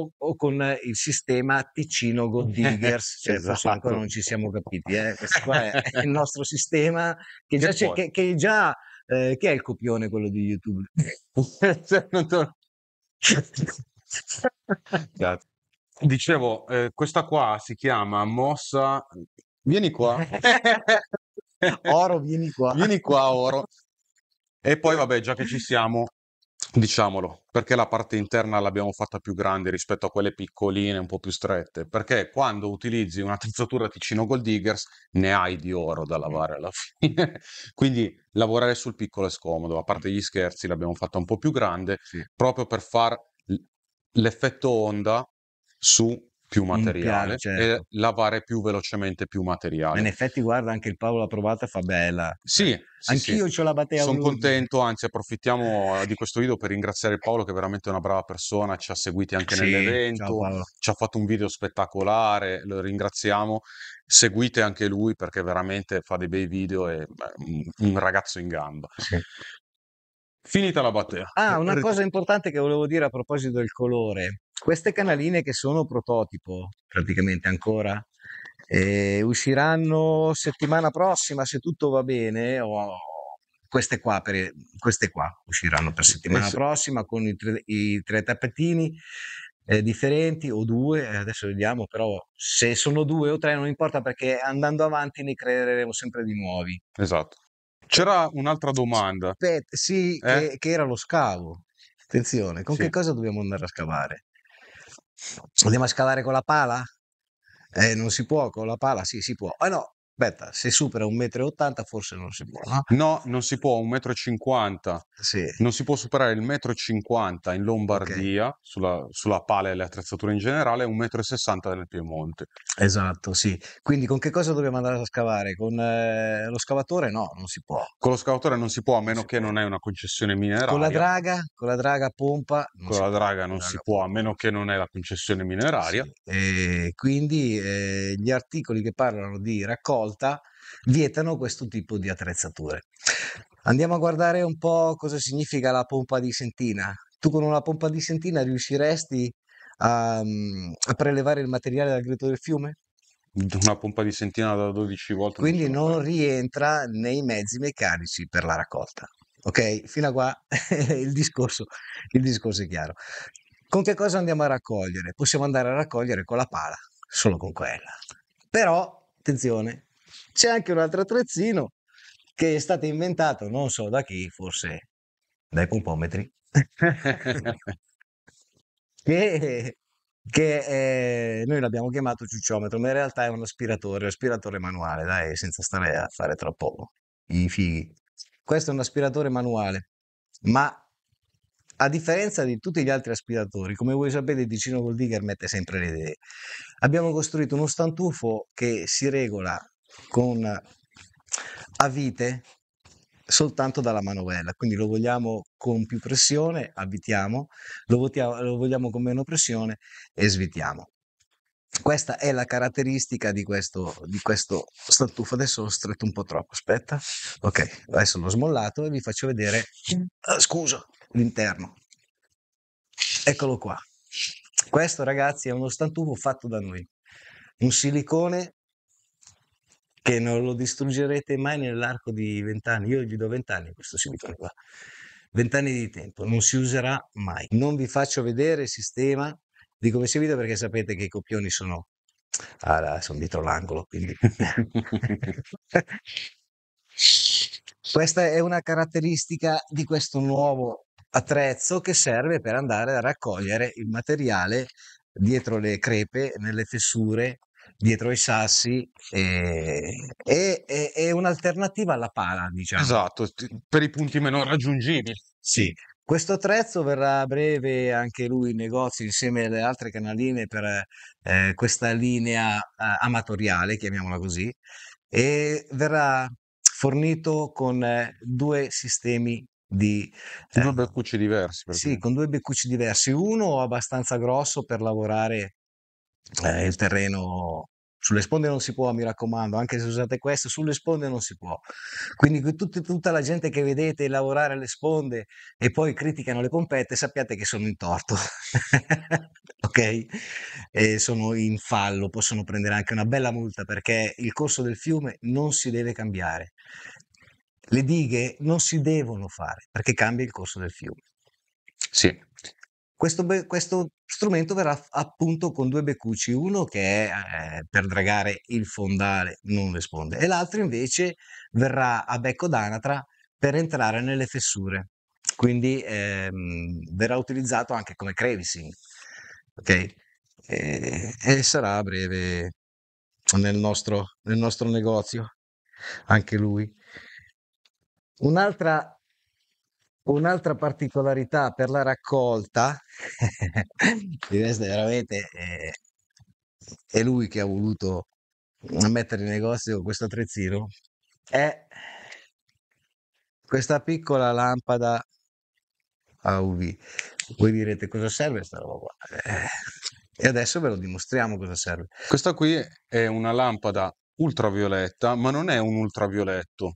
o, o, con il sistema Ticino Go Diggers, cioè esatto. forse ancora non ci siamo capiti, eh? questo qua è, il nostro sistema che già, che, che, che già eh, che è il copione quello di YouTube? Cioè, esatto. Dicevo, eh, questa qua si chiama mossa... Vieni qua. oro, vieni qua. Vieni qua, oro. E poi, vabbè, già che ci siamo, Diciamolo, perché la parte interna l'abbiamo fatta più grande rispetto a quelle piccoline, un po' più strette? Perché quando utilizzi un'attrezzatura Ticino Gold Diggers ne hai di oro da lavare alla fine. Quindi lavorare sul piccolo è scomodo, a parte gli scherzi l'abbiamo fatta un po' più grande, sì. proprio per far l'effetto onda su più materiale piace, certo. e lavare più velocemente più materiale. In effetti, guarda, anche il Paolo Approvata fa bella. Sì, sì anch'io sì. ho la battea. Sono contento, anzi, approfittiamo di questo video per ringraziare Paolo, che è veramente una brava persona, ci ha seguiti anche sì, nell'evento, ci ha fatto un video spettacolare, lo ringraziamo. Seguite anche lui perché veramente fa dei bei video e beh, un ragazzo in gamba. Sì. Finita la battea. Ah, una cosa importante che volevo dire a proposito del colore. Queste canaline che sono prototipo praticamente ancora eh, usciranno settimana prossima se tutto va bene o queste qua, per, queste qua usciranno per settimana prossima con i tre, i tre tappetini eh, differenti o due, eh, adesso vediamo, però se sono due o tre non importa perché andando avanti ne creeremo sempre di nuovi. Esatto. C'era un'altra domanda. Aspetta, sì, eh? che, che, era lo scavo. Attenzione, con sì. che cosa dobbiamo andare a scavare? Andiamo a scavare con la pala? Eh, non si può con la pala, sì, si può. Ah oh, no, Aspetta, se supera 1,80 m forse non si può. No, no non si può, 1,50 m. Sì. Non si può superare il 1,50 m in Lombardia, okay. sulla, sulla, pala e le attrezzature in generale, e 1,60 m nel Piemonte. Esatto, sì. Quindi con che cosa dobbiamo andare a scavare? Con eh, lo scavatore no, non si può. Con lo scavatore non si può, a meno non che non è una concessione mineraria. Con la draga? Con la draga pompa? Con la draga non si può, a meno che non è la concessione mineraria. Sì. quindi eh, gli articoli che parlano di raccolta volta vietano questo tipo di attrezzature. Andiamo a guardare un po' cosa significa la pompa di sentina. Tu con una pompa di sentina riusciresti a, mm, a prelevare il materiale dal grito del fiume? Una pompa di sentina da 12 volte. Quindi non, non rientra nei mezzi meccanici per la raccolta. Ok, fino a qua il, discorso, il discorso è chiaro. Con che cosa andiamo a raccogliere? Possiamo andare a raccogliere con la pala, solo con quella. Però, attenzione, c'è anche un altro attrezzino che è stato inventato, non so da chi, forse dai pompometri, che, che eh, noi l'abbiamo chiamato ciucciometro, ma in realtà è un aspiratore, aspiratore manuale, dai, senza stare a fare troppo i fighi. Questo è un aspiratore manuale, ma a differenza di tutti gli altri aspiratori, come voi sapete, Ticino Gold Digger mette sempre le idee. Abbiamo costruito uno stantufo che si regola con a vite soltanto dalla manovella, quindi lo vogliamo con più pressione, avvitiamo, lo, votiamo, lo vogliamo con meno pressione e svitiamo. Questa è la caratteristica di questo, di questo stantufo. Adesso l'ho stretto un po' troppo, aspetta. Ok, adesso l'ho smollato e vi faccio vedere, eh, scusa, l'interno. Eccolo qua. Questo ragazzi è uno stantufo fatto da noi. Un silicone che non lo distruggerete mai nell'arco di vent'anni. Io vi do vent'anni questo silicone qua. Vent'anni di tempo, non si userà mai. Non vi faccio vedere il sistema di come si vede perché sapete che i copioni sono, ah, sono dietro l'angolo. Quindi. Questa è una caratteristica di questo nuovo attrezzo che serve per andare a raccogliere il materiale dietro le crepe, nelle fessure dietro i sassi eh, e, e, e, è un'alternativa alla pala, diciamo. Esatto, per i punti meno raggiungibili. Sì. Questo attrezzo verrà a breve anche lui in negozio insieme alle altre canaline per eh, questa linea eh, amatoriale, chiamiamola così, e verrà fornito con eh, due sistemi di due eh, beccucci diversi. Sì, con due beccucci diversi, uno abbastanza grosso per lavorare eh, il terreno sulle sponde non si può, mi raccomando, anche se usate questo, sulle sponde non si può. Quindi tut- tutta la gente che vedete lavorare alle sponde e poi criticano le pompette, sappiate che sono in torto, ok? E sono in fallo, possono prendere anche una bella multa perché il corso del fiume non si deve cambiare. Le dighe non si devono fare perché cambia il corso del fiume. Sì, questo, questo strumento verrà appunto con due beccucci, uno che è eh, per dragare il fondale, non risponde, e l'altro invece verrà a becco d'anatra per entrare nelle fessure, quindi ehm, verrà utilizzato anche come crevicing, ok? E, e sarà a breve nel nostro, nel nostro negozio, anche lui. Un'altra Un'altra particolarità per la raccolta, di veramente eh, è lui che ha voluto mettere in negozio questo attrezzino, è questa piccola lampada a UV. Voi direte cosa serve questa roba qua? Eh, e adesso ve lo dimostriamo cosa serve. Questa qui è una lampada ultravioletta, ma non è un ultravioletto,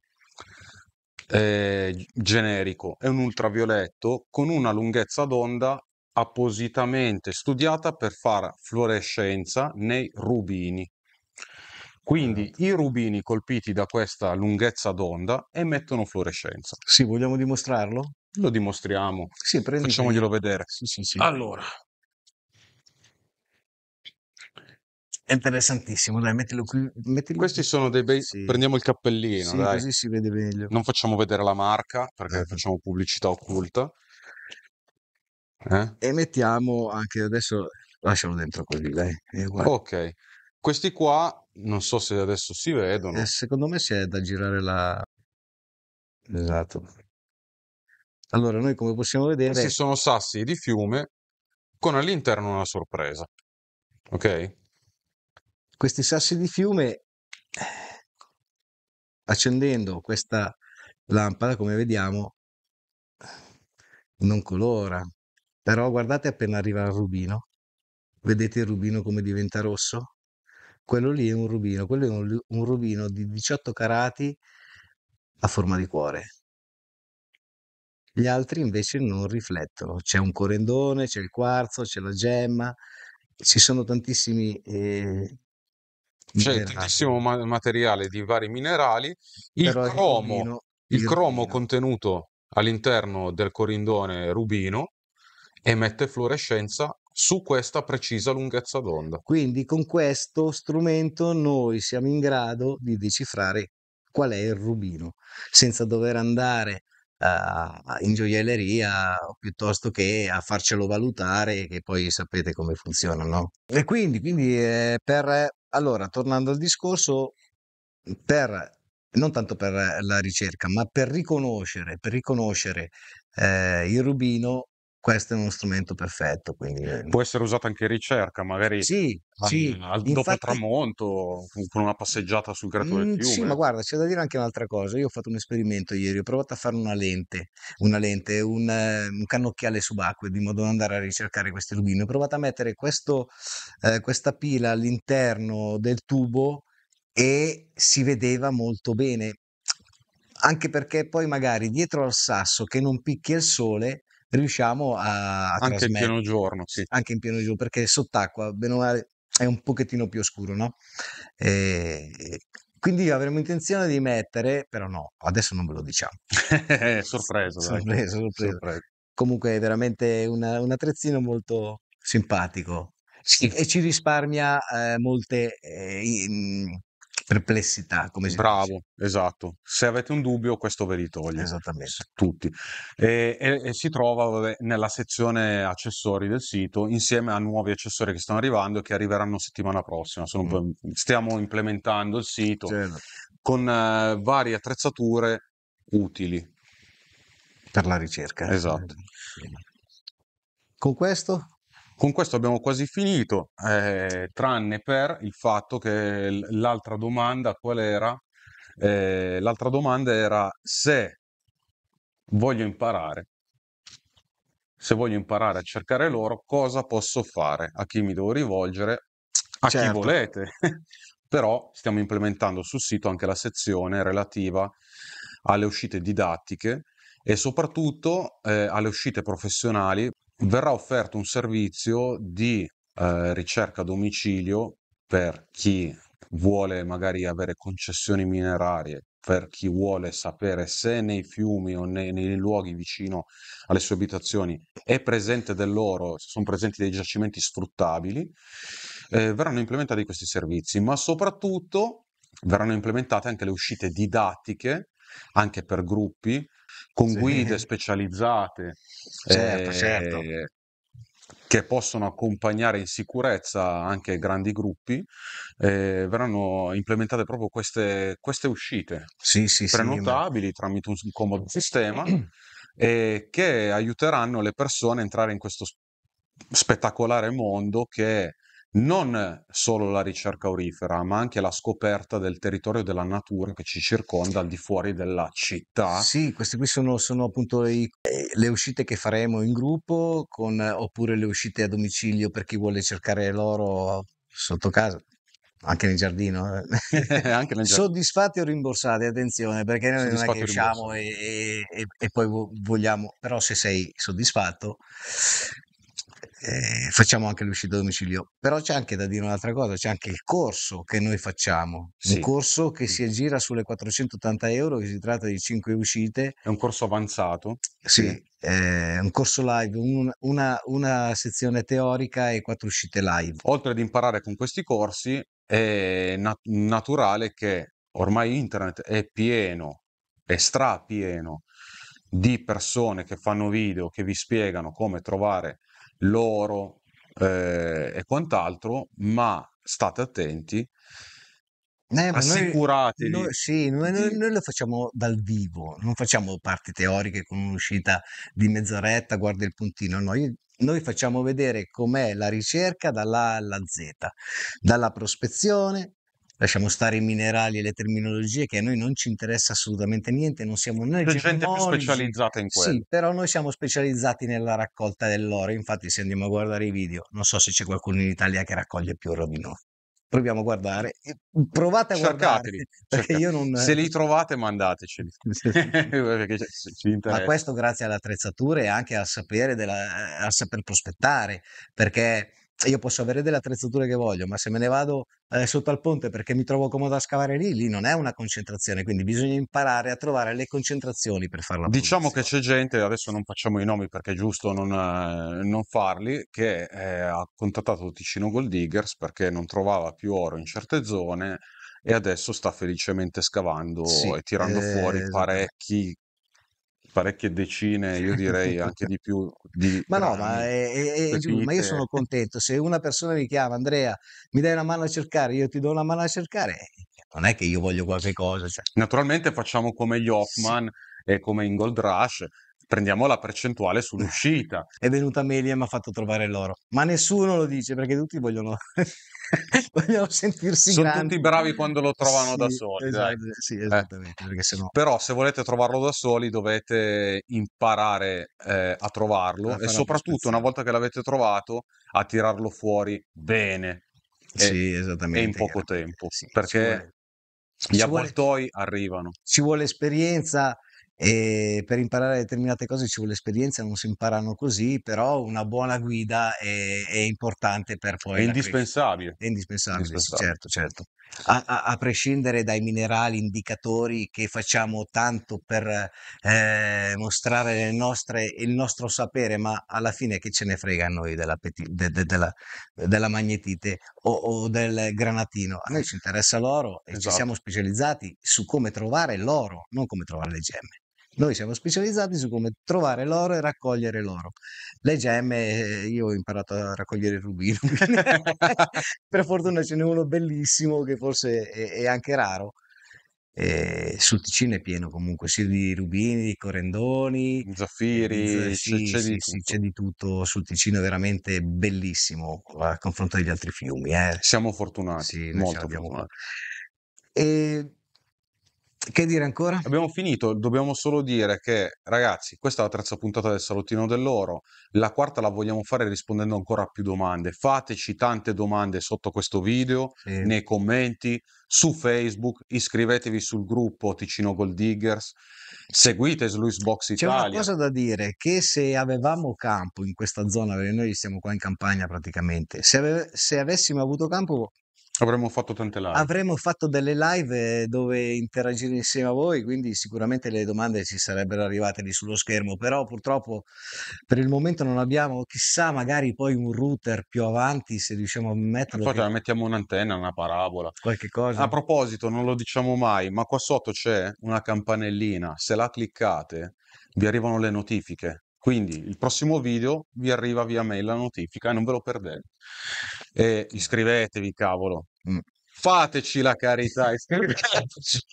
eh, generico, è un ultravioletto con una lunghezza d'onda appositamente studiata per fare fluorescenza nei rubini. Quindi certo. i rubini colpiti da questa lunghezza d'onda emettono fluorescenza. Sì, vogliamo dimostrarlo? Lo dimostriamo. Sì, prendi Facciamoglielo vedere. Sì, sì, sì. Allora, interessantissimo, dai, mettilo qui. mettilo Questi qui. sono dei bei. Sì. Prendiamo il cappellino, Sì, dai. così si vede meglio. Non facciamo vedere la marca perché eh. facciamo pubblicità occulta. Eh? E mettiamo anche adesso, lascialo dentro così, dai. Ok. Questi qua non so se adesso si vedono. Eh, secondo me si è da girare la... Esatto. Allora, noi come possiamo vedere... Questi sono sassi di fiume con all'interno una sorpresa. Ok? questi sassi di fiume, eh, accendendo questa lampada, come vediamo, non colora. Però guardate appena arriva il rubino, vedete il rubino come diventa rosso? Quello lì è un rubino, quello è un, un rubino di 18 carati a forma di cuore. Gli altri invece non riflettono, c'è un corendone, c'è il quarzo, c'è la gemma, ci sono tantissimi eh, c'è tantissimo ma- materiale di vari minerali. Il Però cromo, il, rubino, il cromo contenuto all'interno del corindone rubino emette fluorescenza su questa precisa lunghezza d'onda. Quindi con questo strumento noi siamo in grado di decifrare qual è il rubino, senza dover andare uh, in gioielleria piuttosto che a farcelo valutare, che poi sapete come funziona, no? E quindi, quindi eh, per allora, tornando al discorso, mhmm, per, non tanto per la ricerca, ma per riconoscere, per riconoscere eh, il rubino questo è uno strumento perfetto. Quindi... Ehm, Può essere usato anche in ricerca, magari sì, a, sì. Al, dopo Infatti... tramonto, con una passeggiata sul gratuito mm, del mhmm, fiume. Sì, ma guarda, c'è da dire anche un'altra cosa. Io ho fatto un esperimento ieri, ho provato a fare una lente, una lente un, ehm, un cannocchiale subacqueo, di modo da andare a ricercare questi rubini. Ho provato a mettere questo, eh, questa pila all'interno del tubo e si vedeva molto bene anche perché poi magari dietro al sasso che non picchia il sole riusciamo a, a anche in pieno giorno, sì. Anche in pieno giorno, perché sott'acqua male, è un pochettino più oscuro, no? E, eh, quindi avremo intenzione di mettere, però no, adesso non ve lo diciamo. sorpresa, sorpresa, sorpresa. Comunque è veramente una, un attrezzino molto simpatico. Sì. E ci risparmia eh, molte eh, in, perplessità. Come si Bravo, dice. esatto. Se avete un dubbio, questo ve li toglie. Esattamente. Tutti. E, e, e si trova vabbè, nella sezione accessori del sito, insieme a nuovi accessori che stanno arrivando e che arriveranno settimana prossima. Mm. Mhmm, stiamo implementando il sito certo. con eh, varie attrezzature utili. Per la ricerca. Esatto. Con questo con questo abbiamo quasi finito, eh, tranne per il fatto che l'altra domanda qual era? Eh, l'altra domanda era se voglio imparare, se voglio imparare a cercare loro, cosa posso fare? A chi mi devo rivolgere? A certo. chi volete? Però stiamo implementando sul sito anche la sezione relativa alle uscite didattiche e soprattutto eh, alle uscite professionali verrà offerto un servizio di eh, ricerca a domicilio per chi vuole magari avere concessioni minerarie, per chi vuole sapere se nei fiumi o nei, nei luoghi vicino alle sue abitazioni è presente dell'oro, se sono presenti dei giacimenti sfruttabili, eh, verranno implementati questi servizi, ma soprattutto verranno implementate anche le uscite didattiche anche per gruppi, con sì. guide specializzate. Certo, certo. eh, certo. Che possono accompagnare in sicurezza anche grandi gruppi, eh, verranno implementate proprio queste, queste uscite sì, sì, prenotabili tramite un comodo sistema eh, che aiuteranno le persone a entrare in questo spettacolare mondo che è non solo la ricerca aurifera, ma anche la scoperta del territorio della natura che ci circonda al di fuori della città. Sì, queste qui sono, sono appunto i, eh, le uscite che faremo in gruppo, con, oppure le uscite a domicilio per chi vuole cercare l'oro sotto casa. Anche nel giardino, eh. anche nel soddisfatti o rimborsati? Attenzione perché noi non è che usciamo e, e, e poi vogliamo, però, se sei soddisfatto, eh, facciamo anche l'uscita a domicilio, però c'è anche da dire un'altra cosa, c'è anche il corso che noi facciamo, sì. un corso che si aggira sulle 480 euro, che si tratta di 5 uscite. È un corso avanzato? Sì, sì. Eh, un corso live, un, una, una sezione teorica e 4 uscite live. Oltre ad imparare con questi corsi, è nat- naturale che ormai internet è pieno, è strapieno di persone che fanno video, che vi spiegano come trovare l'oro eh, e quant'altro, ma state attenti, eh, assicuratevi. Noi, noi, sì, noi, noi, lo facciamo dal vivo, non facciamo parti teoriche con un'uscita di mezz'oretta, guarda il puntino, no, io, noi facciamo vedere com'è la ricerca dall'A alla Z, dalla prospezione lasciamo stare i minerali e le terminologie che a noi non ci interessa assolutamente niente, non siamo noi C'è gente più specializzata in quello. Sì, però noi siamo specializzati nella raccolta dell'oro, infatti se andiamo a guardare i video, non so se c'è qualcuno in Italia che raccoglie più oro di noi. Proviamo a guardare, provate a Cercateli, guardare. Non... Se li trovate mandateceli. Ma questo grazie all'attrezzatura e anche al sapere della, eh, al saper prospettare, perché io posso avere delle attrezzature che voglio, ma se me ne vado eh, sotto al ponte perché mi trovo comodo a scavare lì, lì non è una concentrazione, quindi bisogna imparare a trovare le concentrazioni per farla. Diciamo produzione. che c'è gente, adesso non facciamo i nomi perché è giusto non, eh, non farli, che eh, ha contattato Ticino Gold Diggers perché non trovava più oro in certe zone e adesso sta felicemente scavando sì, e tirando fuori parecchi parecchie decine, io direi anche di più. Di ma no, eh, ma, è, è, è ma, io sono contento. Se una persona mi chiama, Andrea, mi dai una mano a cercare, io ti do una mano a cercare, eh, non è che io voglio qualche cosa. Cioè. Naturalmente facciamo come gli Hoffman sì. e come in Gold Rush, prendiamo la percentuale sull'uscita. È venuta Meli e mi ha fatto trovare loro. Ma nessuno lo dice perché tutti vogliono, vogliono sentirsi Sono grandi. tutti bravi quando lo trovano sì, da soli. Esatto, sì, eh. esattamente. Eh. Sennò... Però se volete trovarlo da soli dovete imparare eh, a trovarlo a e soprattutto una volta che l'avete trovato a tirarlo fuori bene. E, sì, esattamente. E in poco tempo. Sì, perché gli avvoltoi arrivano. Ci vuole esperienza e per imparare determinate cose ci vuole esperienza, non si imparano così, però una buona guida è, è importante per poi... È indispensabile. È indispensabile, indispensabile. certo, certo. A, a, a, prescindere dai minerali, indicatori che facciamo tanto per eh, mostrare nostre, il nostro sapere, ma alla fine che ce ne frega a noi della, de, de, della, della magnetite o, o, del granatino? A noi ci interessa l'oro e esatto. ci siamo esatto. specializzati su come trovare l'oro, non come trovare le gemme. Noi siamo specializzati su come trovare l'oro e raccogliere l'oro. Le gemme, eh, io ho imparato a raccogliere il rubino. per fortuna ce n'è uno bellissimo che forse è, è anche raro. Eh, sul Ticino è pieno comunque sia di rubini, di corendoni, zaffiri, eh, sì, c'è, sì, di sì, c'è, di tutto. Sul Ticino è veramente bellissimo a confronto degli altri fiumi. Eh. Siamo fortunati, molto fortunati. E che dire ancora? Abbiamo finito, dobbiamo solo dire che ragazzi, questa è la terza puntata del salottino dell'oro, la quarta la vogliamo fare rispondendo ancora a più domande. Fateci tante domande sotto questo video, sì. nei commenti, su Facebook, iscrivetevi sul gruppo Ticino Gold Diggers, seguite Sluice Box Italia. C'è una cosa da dire, che se avevamo campo in questa zona, noi siamo qua in campagna praticamente, se, ave- se avessimo avuto campo Avremmo fatto tante live. Avremmo fatto delle live eh, dove interagire insieme a voi, quindi sicuramente le domande ci sarebbero arrivate lì sullo schermo, però purtroppo per il momento non abbiamo, chissà magari poi un router più avanti se riusciamo a metterlo. Infatti che... Eh, mettiamo un'antenna, una parabola. Qualche cosa. A proposito, non lo diciamo mai, ma qua sotto c'è una campanellina, se la cliccate vi arrivano le notifiche quindi il prossimo video vi arriva via mail la notifica e non ve lo perdete. E iscrivetevi, cavolo. Mm. Fateci la carità, iscrivetevi.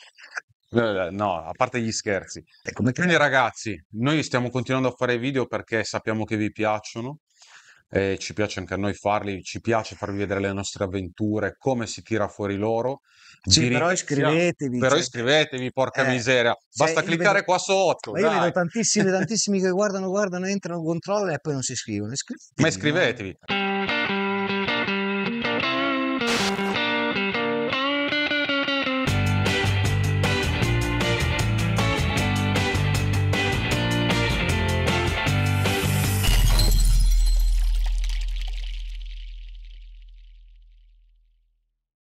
Eh, eh, no, a parte gli scherzi. Quindi ragazzi, noi stiamo continuando a fare video perché sappiamo che vi piacciono, eh, ci piace anche a noi farli, ci piace farvi vedere le nostre avventure, come si tira fuori loro. Sì, Direzia, però iscrivetevi. Però cioè, iscrivetevi, porca eh, miseria. Cioè, Basta cioè, cliccare vedo, qua sotto. Ma io dai. vedo tantissimi, tantissimi che guardano, guardano, entrano, controllano e poi non si iscrivono. Iscrivetevi. Ma iscrivetevi.